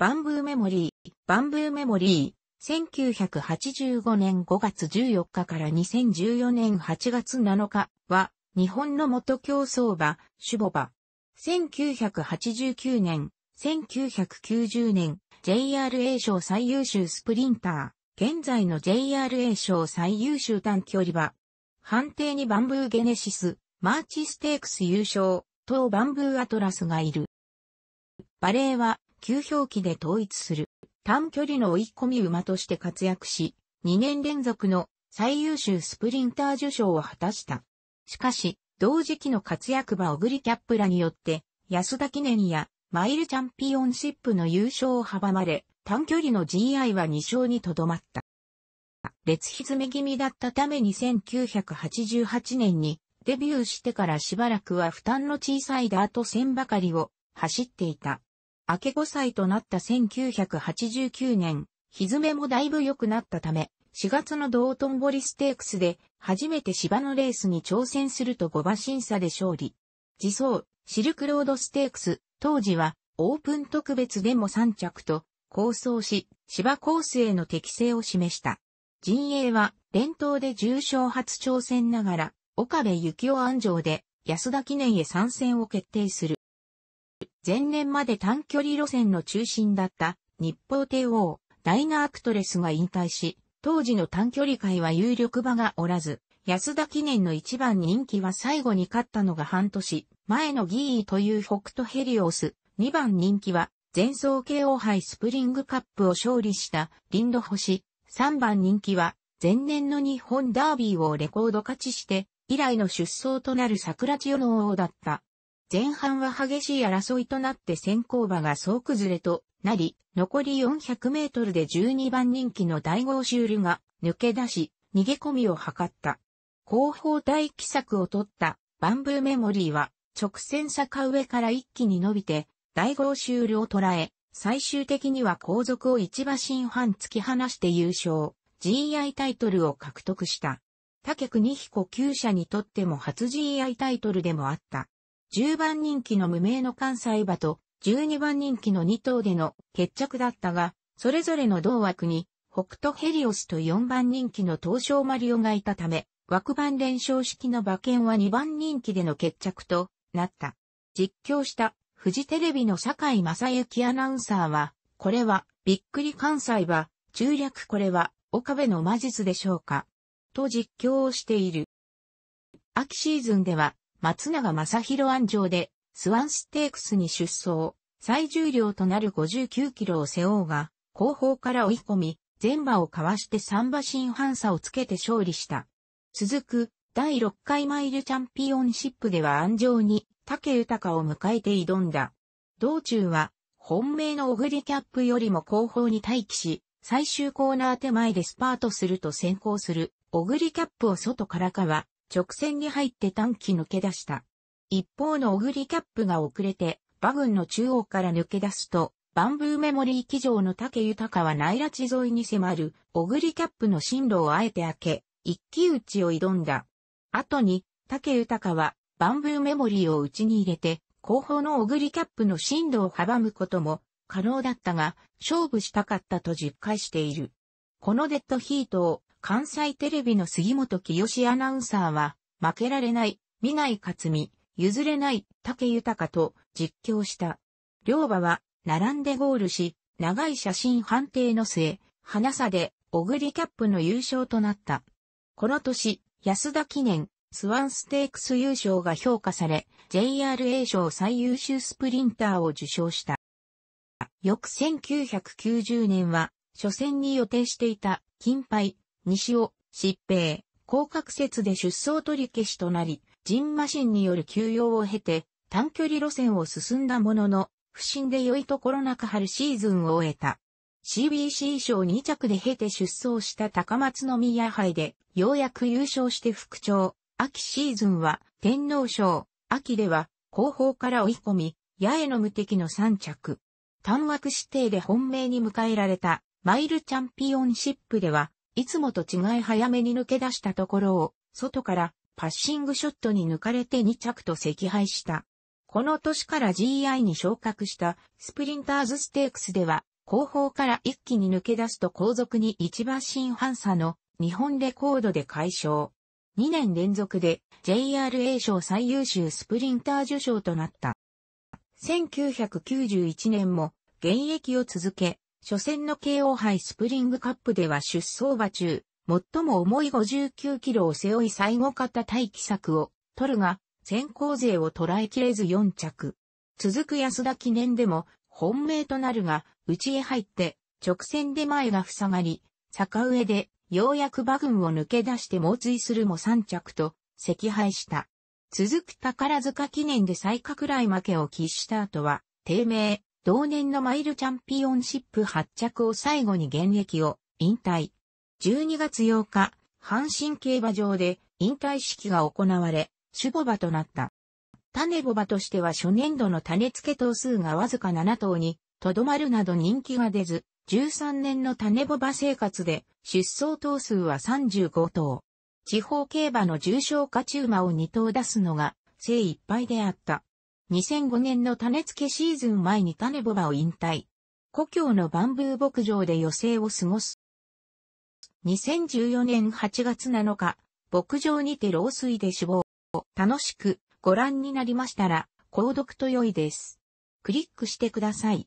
バンブーメモリー、バンブーメモリー、1985年5月14日から2014年8月7日は、日本の元競争馬、シュボバ。1989年、1990年、JRA 賞最優秀スプリンター、現在の JRA 賞最優秀短距離馬。判定にバンブーゲネシス、マーチステークス優勝、とバンブーアトラスがいる。バレーは、急表記で統一する短距離の追い込み馬として活躍し、2年連続の最優秀スプリンター受賞を果たした。しかし、同時期の活躍馬オグリキャップらによって、安田記念やマイルチャンピオンシップの優勝を阻まれ、短距離の GI は2勝にとどまった。列歪め気味だったため1988年にデビューしてからしばらくは負担の小さいダート戦ばかりを走っていた。明け5歳となった1989年、ひずめもだいぶ良くなったため、4月の道頓堀ステークスで初めて芝のレースに挑戦すると5馬審査で勝利。自走、シルクロードステークス、当時はオープン特別でも3着と、構想し、芝コースへの適性を示した。陣営は、連投で重賞初挑戦ながら、岡部幸雄安城で安田記念へ参戦を決定する。前年まで短距離路線の中心だった日報帝王、ダイナアクトレスが引退し、当時の短距離界は有力馬がおらず、安田記念の一番人気は最後に勝ったのが半年、前のギーという北斗ヘリオス、二番人気は、前走慶応杯スプリングカップを勝利したリンド星、三番人気は、前年の日本ダービーをレコード勝ちして、以来の出走となる桜千代の王だった。前半は激しい争いとなって先行馬が総崩れとなり、残り400メートルで12番人気の第5シュールが抜け出し、逃げ込みを図った。後方大気策を取ったバンブーメモリーは直線坂上から一気に伸びて、第5シュールを捉え、最終的には後続を一馬身半突き放して優勝、GI タイトルを獲得した。他局二飛9社にとっても初 GI タイトルでもあった。10番人気の無名の関西馬と12番人気の2頭での決着だったが、それぞれの同枠に北斗ヘリオスと4番人気の東証マリオがいたため、枠番連勝式の馬券は2番人気での決着となった。実況したフジテレビの坂井正幸アナウンサーは、これはびっくり関西馬、中略これは岡部の魔術でしょうか、と実況をしている。秋シーズンでは松永正宏安城で、スワンステークスに出走、最重量となる59キロを背負うが、後方から追い込み、全馬をかわして3馬身半差をつけて勝利した。続く、第6回マイルチャンピオンシップでは安城に、竹豊を迎えて挑んだ。道中は、本命のオグリキャップよりも後方に待機し、最終コーナー手前でスパートすると先行する、オグリキャップを外からかは、直線に入って短期抜け出した。一方のオグリキャップが遅れて、馬群の中央から抜け出すと、バンブーメモリー機上の竹豊は内拉地沿いに迫る、オグリキャップの進路をあえて開け、一騎打ちを挑んだ。後に、竹豊は、バンブーメモリーを内に入れて、後方のオグリキャップの進路を阻むことも可能だったが、勝負したかったと実感している。このデッドヒートを関西テレビの杉本清アナウンサーは、負けられない、見ない勝美、譲れない、竹豊と実況した。両馬は、並んでゴールし、長い写真判定の末、花さで、オグリキャップの優勝となった。この年、安田記念、スワンステークス優勝が評価され、JRA 賞最優秀スプリンターを受賞した。翌1990年は、初戦に予定していた、金杯、西尾、疾病、広角節で出走取り消しとなり、ンマシンによる休養を経て、短距離路線を進んだものの、不審で良いところなく春シーズンを終えた。CBC 賞2着で経て出走した高松宮杯で、ようやく優勝して復調。秋シーズンは、天皇賞、秋では、後方から追い込み、八重の無敵の3着。単枠指定で本命に迎えられた、マイルチャンピオンシップでは、いつもと違い早めに抜け出したところを、外からパッシングショットに抜かれて2着と赤敗した。この年から GI に昇格したスプリンターズステークスでは、後方から一気に抜け出すと後続に一番新反差の日本レコードで解消。2年連続で JRA 賞最優秀スプリンター受賞となった。1991年も現役を続け、初戦の KO 杯スプリングカップでは出走馬中、最も重い59キロを背負い最後方待機策を取るが、先行勢を捉えきれず4着。続く安田記念でも本命となるが、内へ入って直線で前が塞がり、坂上でようやく馬群を抜け出して猛追するも3着と惜敗した。続く宝塚記念で最下くらい負けを喫した後は、低迷、同年のマイルチャンピオンシップ発着を最後に現役を引退。12月8日、阪神競馬場で引退式が行われ、種母馬となった。種母馬としては初年度の種付け頭数がわずか7頭に、とどまるなど人気が出ず、13年の種母馬生活で出走頭数は35頭。地方競馬の重症勝ち馬を2頭出すのが精一杯であった。2005年の種付けシーズン前に種ボバを引退。故郷のバンブー牧場で余生を過ごす。2014年8月7日、牧場にて老衰で死亡。楽しくご覧になりましたら、購読と良いです。クリックしてください。